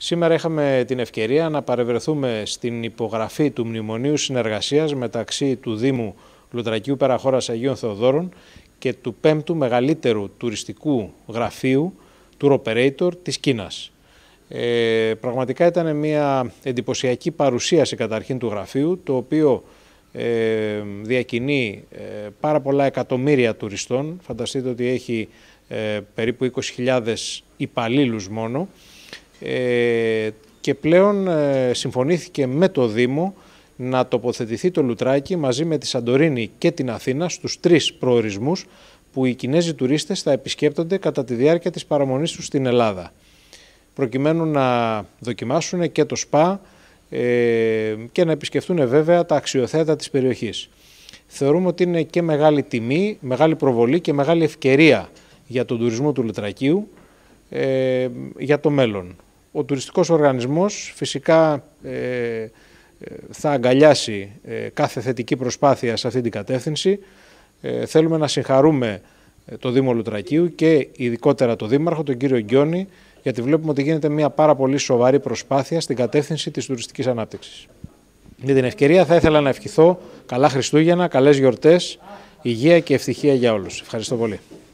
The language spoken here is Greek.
Σήμερα είχαμε την ευκαιρία να παρευρεθούμε στην υπογραφή του Μνημονίου Συνεργασίας μεταξύ του Δήμου Λουτρακίου Περαχώρας Αγίων Θεοδόρων και του πέμπτου μεγαλύτερου τουριστικού γραφείου του Operator της Κίνας. Ε, πραγματικά ήταν μια εντυπωσιακή παρουσίαση καταρχήν του γραφείου, το οποίο ε, διακινεί ε, πάρα πολλά εκατομμύρια τουριστών. Φανταστείτε ότι έχει ε, περίπου 20.000 υπαλλήλους μόνο. Ε, και πλέον ε, συμφωνήθηκε με το Δήμο να τοποθετηθεί το Λουτράκι μαζί με τη Σαντορίνη και την Αθήνα στους τρεις προορισμούς που οι Κινέζοι τουρίστες θα επισκέπτονται κατά τη διάρκεια της παραμονής τους στην Ελλάδα προκειμένου να δοκιμάσουν και το ΣΠΑ ε, και να επισκεφτούν βέβαια τα αξιοθέατα της περιοχής. Θεωρούμε ότι είναι και μεγάλη τιμή, μεγάλη προβολή και μεγάλη ευκαιρία για τον τουρισμό του Λουτρακίου για το μέλλον ο τουριστικός οργανισμός φυσικά ε, ε, θα αγκαλιάσει ε, κάθε θετική προσπάθεια σε αυτή την κατεύθυνση. θέλουμε να συγχαρούμε το Δήμο Λουτρακίου και ειδικότερα το Δήμαρχο, τον κύριο Γκιόνη, γιατί βλέπουμε ότι γίνεται μια πάρα πολύ σοβαρή προσπάθεια στην κατεύθυνση της τουριστικής ανάπτυξης. Με την ευκαιρία θα ήθελα να ευχηθώ καλά Χριστούγεννα, καλές γιορτές, υγεία και ευτυχία για όλους. Ευχαριστώ πολύ.